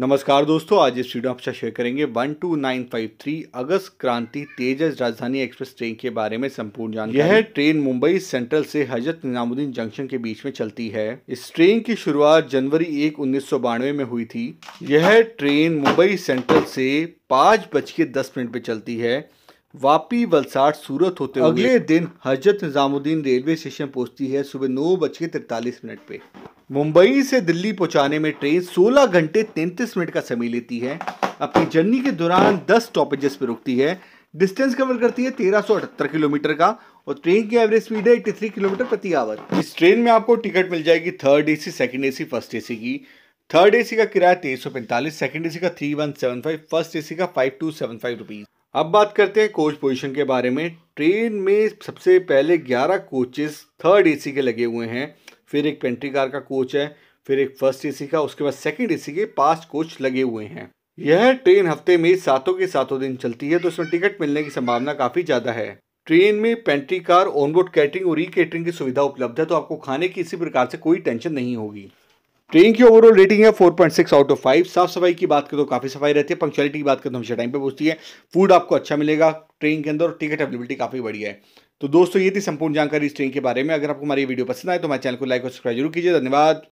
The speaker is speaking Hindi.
नमस्कार दोस्तों आज इस वीडियो आपसे शेयर करेंगे थ्री अगस्त क्रांति तेजस राजधानी एक्सप्रेस ट्रेन के बारे में संपूर्ण जानकारी यह ट्रेन मुंबई सेंट्रल से हजरत निजामुद्दीन जंक्शन के बीच में चलती है इस ट्रेन की शुरुआत जनवरी एक उन्नीस सौ बानवे में हुई थी यह ट्रेन मुंबई सेंट्रल से पाँच बज के दस मिनट पे चलती है वापी वलसाड़ सूरत होते अगले दिन हजरत निजामुद्दीन रेलवे स्टेशन पहुंचती है सुबह नौ बज के तैतालीस मिनट पे मुंबई से दिल्ली पहुंचाने में ट्रेन 16 घंटे 33 मिनट का समय लेती है अपनी जर्नी के दौरान 10 स्टॉपेजेस पर रुकती है डिस्टेंस कवर करती है तेरह किलोमीटर का और ट्रेन की एवरेज स्पीड है एट्टी किलोमीटर प्रति आवर इस ट्रेन में आपको टिकट मिल जाएगी third second A C first AC की थर्ड एसी का किराया तेईस सौ पैंतालीस सेकेंड सी का three one seven five first AC का five two seven five rupees अब बात करते हैं कोच पोजीशन के बारे में ट्रेन में सबसे पहले ग्यारह कोचेस थर्ड एसी के लगे हुए हैं फिर एक पेंट्री कार का कोच है फिर एक फर्स्ट एसी का उसके बाद सेकंड एसी के पांच कोच लगे हुए हैं यह ट्रेन हफ्ते में सातों के सातों दिन चलती है तो इसमें टिकट मिलने की संभावना काफ़ी ज़्यादा है ट्रेन में पेंट्री कार ऑनबोर्ड कैटरिंग और री कैटरिंग की सुविधा उपलब्ध है तो आपको खाने की इसी प्रकार से कोई टेंशन नहीं होगी ट्रेन की ओवरऑल रेटिंग है 4.6 आउट ऑफ 5 साफ सफाई की बात करें तो काफ़ी सफाई रहती है पंक्चुअलिटी की बात करें तो हमेशा टाइम पे पहुंचती है फूड आपको अच्छा मिलेगा ट्रेन के अंदर टिकट अवेलेबिलिटी काफ़ी बढ़िया है तो दोस्तों ये थी संपूर्ण जानकारी इस ट्रेन के बारे में अगर आपको हमारी वीडियो पसंद आए तो हमारे चैनल को लाइक और सब्सक्राइब जरूर कीजिए धन्यवाद